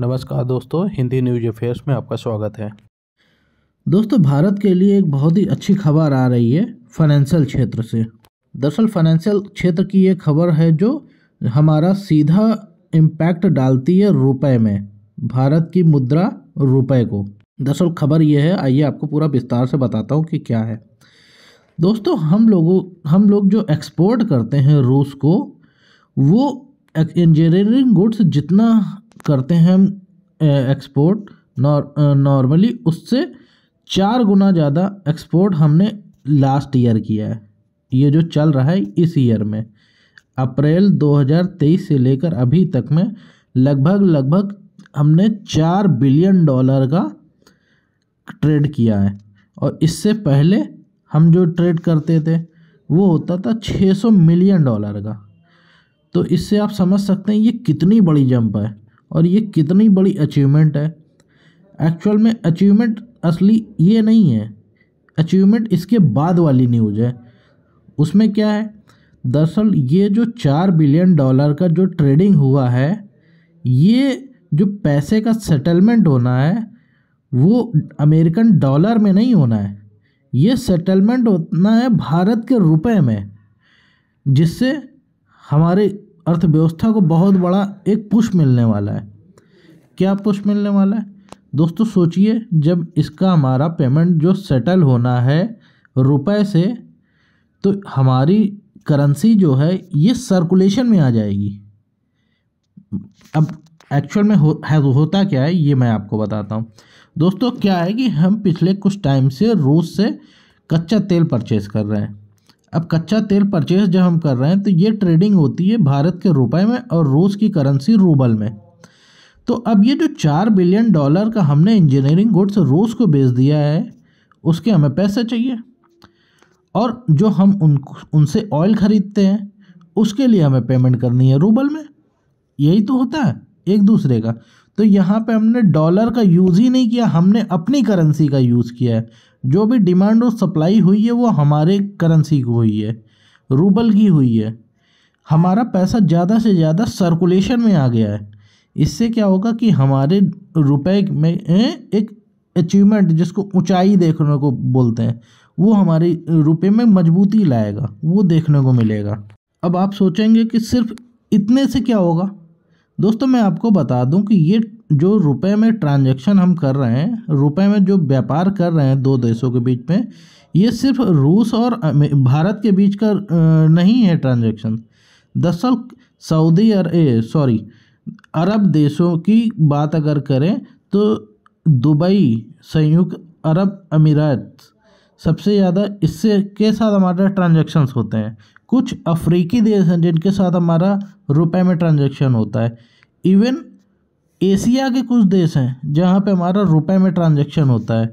नमस्कार दोस्तों Hindi news affairs में आपका स्वागत है दोस्तों भारत के लिए एक बहुत ही अच्छी खबर आ रही है फाइनेंशियल क्षेत्र से दरअसल फाइनेंशियल क्षेत्र की ये खबर है जो हमारा सीधा इम्पैक्ट डालती है रुपए में भारत की मुद्रा रुपए को दरअसल खबर ये है आइए आपको पूरा विस्तार से बताता हूँ कि क्या है दोस्तों हम लोगों हम लोग जो एक्सपोर्ट करते हैं रूस को वो इंजीनियरिंग गुड्स जितना करते हैं हम एक्सपोर्ट नॉर्मली उससे चार गुना ज़्यादा एक्सपोर्ट हमने लास्ट ईयर किया है ये जो चल रहा है इस ईयर में अप्रैल 2023 से लेकर अभी तक में लगभग लगभग हमने चार बिलियन डॉलर का ट्रेड किया है और इससे पहले हम जो ट्रेड करते थे वो होता था 600 मिलियन डॉलर का तो इससे आप समझ सकते हैं ये कितनी बड़ी जंप है और ये कितनी बड़ी अचीवमेंट है एक्चुअल में अचीवमेंट असली ये नहीं है अचीवमेंट इसके बाद वाली न्यूज है उसमें क्या है दरअसल ये जो चार बिलियन डॉलर का जो ट्रेडिंग हुआ है ये जो पैसे का सेटलमेंट होना है वो अमेरिकन डॉलर में नहीं होना है ये सेटलमेंट होना है भारत के रुपए में जिससे हमारे अर्थव्यवस्था को बहुत बड़ा एक पुश मिलने वाला है क्या पुश मिलने वाला है दोस्तों सोचिए जब इसका हमारा पेमेंट जो सेटल होना है रुपए से तो हमारी करेंसी जो है ये सर्कुलेशन में आ जाएगी अब एक्चुअल में हो, होता क्या है ये मैं आपको बताता हूँ दोस्तों क्या है कि हम पिछले कुछ टाइम से रूस से कच्चा तेल परचेज़ कर रहे हैं अब कच्चा तेल परचेज जब हम कर रहे हैं तो ये ट्रेडिंग होती है भारत के रुपए में और रूस की करेंसी रूबल में तो अब ये जो चार बिलियन डॉलर का हमने इंजीनियरिंग गुड्स रूस को बेच दिया है उसके हमें पैसे चाहिए और जो हम उन उनसे ऑयल ख़रीदते हैं उसके लिए हमें पेमेंट करनी है रूबल में यही तो होता है एक दूसरे का तो यहाँ पे हमने डॉलर का यूज़ ही नहीं किया हमने अपनी करेंसी का यूज़ किया है जो भी डिमांड और सप्लाई हुई है वो हमारे करेंसी की हुई है रूबल की हुई है हमारा पैसा ज़्यादा से ज़्यादा सर्कुलेशन में आ गया है इससे क्या होगा कि हमारे रुपए में एक अचीवमेंट जिसको ऊंचाई देखने को बोलते हैं वो हमारे रुपए में मजबूती लाएगा वो देखने को मिलेगा अब आप सोचेंगे कि सिर्फ इतने से क्या होगा दोस्तों मैं आपको बता दूं कि ये जो रुपए में ट्रांजैक्शन हम कर रहे हैं रुपए में जो व्यापार कर रहे हैं दो देशों के बीच में ये सिर्फ रूस और भारत के बीच का नहीं है ट्रांजैक्शन दरअसल सऊदी अरे सॉरी अरब देशों की बात अगर करें तो दुबई संयुक्त अरब अमीरात सबसे ज़्यादा इससे के साथ हमारे ट्रांजेक्शन होते हैं कुछ अफ्रीकी देश हैं जिनके साथ हमारा रुपए में ट्रांजेक्शन होता है इवन एशिया के कुछ देश हैं जहाँ पे हमारा रुपए में ट्रांजैक्शन होता है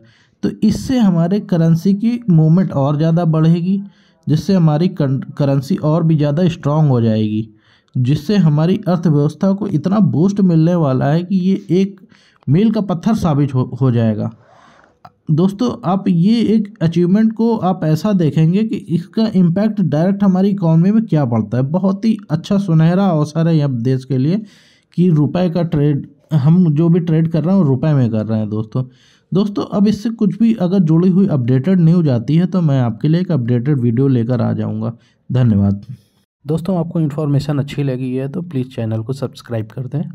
तो इससे हमारे करेंसी की मूवमेंट और ज़्यादा बढ़ेगी जिससे हमारी करेंसी और भी ज़्यादा स्ट्रांग हो जाएगी जिससे हमारी अर्थव्यवस्था को इतना बूस्ट मिलने वाला है कि ये एक मील का पत्थर साबित हो, हो जाएगा दोस्तों आप ये एक अचीवमेंट को आप ऐसा देखेंगे कि इसका इम्पैक्ट डायरेक्ट हमारी इकॉनमी में क्या पड़ता है बहुत ही अच्छा सुनहरा अवसर है यह देश के लिए कि रुपए का ट्रेड हम जो भी ट्रेड कर रहे हैं वो रुपए में कर रहे हैं दोस्तों दोस्तों अब इससे कुछ भी अगर जुड़ी हुई अपडेटेड न्यूज आती है तो मैं आपके लिए एक अपडेटेड वीडियो लेकर आ जाऊँगा धन्यवाद दोस्तों आपको इन्फॉर्मेशन अच्छी लगी है तो प्लीज़ चैनल को सब्सक्राइब कर दें